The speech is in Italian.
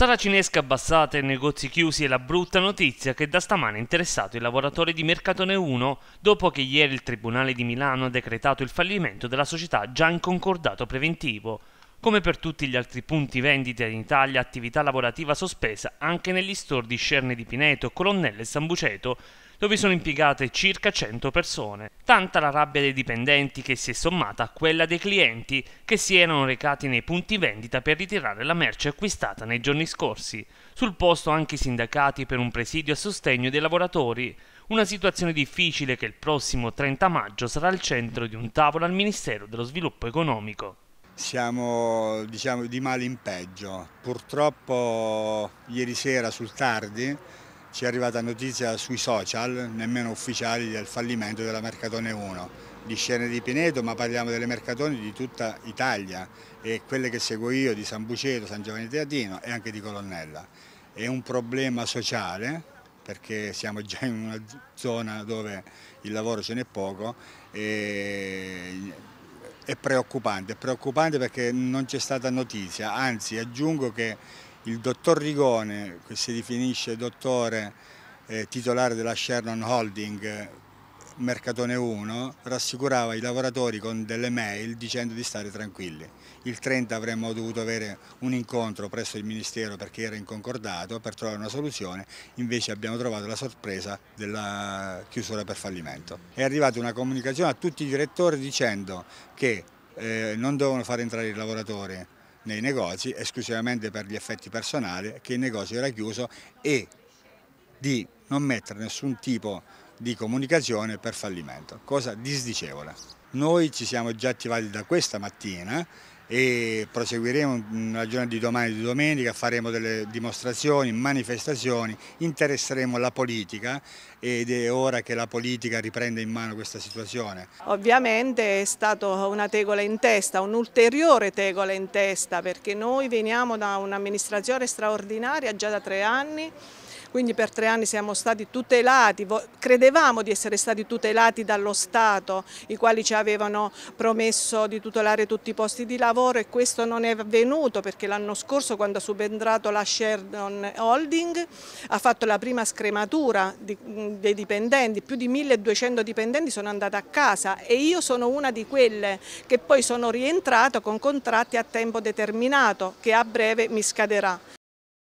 Saracinesca abbassate, negozi chiusi e la brutta notizia che da stamane ha interessato i lavoratori di Mercatone 1 dopo che ieri il Tribunale di Milano ha decretato il fallimento della società già in concordato preventivo. Come per tutti gli altri punti vendita in Italia, attività lavorativa sospesa anche negli store di Scerne di Pineto, Colonnello e Sambuceto, dove sono impiegate circa 100 persone. Tanta la rabbia dei dipendenti che si è sommata a quella dei clienti che si erano recati nei punti vendita per ritirare la merce acquistata nei giorni scorsi. Sul posto anche i sindacati per un presidio a sostegno dei lavoratori. Una situazione difficile che il prossimo 30 maggio sarà al centro di un tavolo al Ministero dello Sviluppo Economico siamo diciamo, di male in peggio. Purtroppo ieri sera sul tardi ci è arrivata notizia sui social, nemmeno ufficiali, del fallimento della Mercatone 1. Di scene di Pineto, ma parliamo delle Mercatone di tutta Italia e quelle che seguo io di San Buceto, San Giovanni Teatino e anche di Colonnella. È un problema sociale perché siamo già in una zona dove il lavoro ce n'è poco e è preoccupante, è preoccupante perché non c'è stata notizia, anzi aggiungo che il dottor Rigone, che si definisce dottore eh, titolare della Shernon Holding Mercatone 1, rassicurava i lavoratori con delle mail dicendo di stare tranquilli. Il 30 avremmo dovuto avere un incontro presso il Ministero perché era in concordato per trovare una soluzione, invece abbiamo trovato la sorpresa della chiusura per fallimento. È arrivata una comunicazione a tutti i direttori dicendo che eh, non dovevano far entrare i lavoratori nei negozi esclusivamente per gli effetti personali che il negozio era chiuso e di non mettere nessun tipo di comunicazione per fallimento, cosa disdicevole. Noi ci siamo già attivati da questa mattina e proseguiremo la giornata di domani e di domenica, faremo delle dimostrazioni, manifestazioni, interesseremo la politica ed è ora che la politica riprenda in mano questa situazione. Ovviamente è stata una tegola in testa, un'ulteriore tegola in testa perché noi veniamo da un'amministrazione straordinaria già da tre anni quindi per tre anni siamo stati tutelati, credevamo di essere stati tutelati dallo Stato, i quali ci avevano promesso di tutelare tutti i posti di lavoro e questo non è avvenuto perché l'anno scorso quando ha subentrato la Sheridan Holding ha fatto la prima scrematura dei dipendenti, più di 1200 dipendenti sono andati a casa e io sono una di quelle che poi sono rientrata con contratti a tempo determinato che a breve mi scaderà.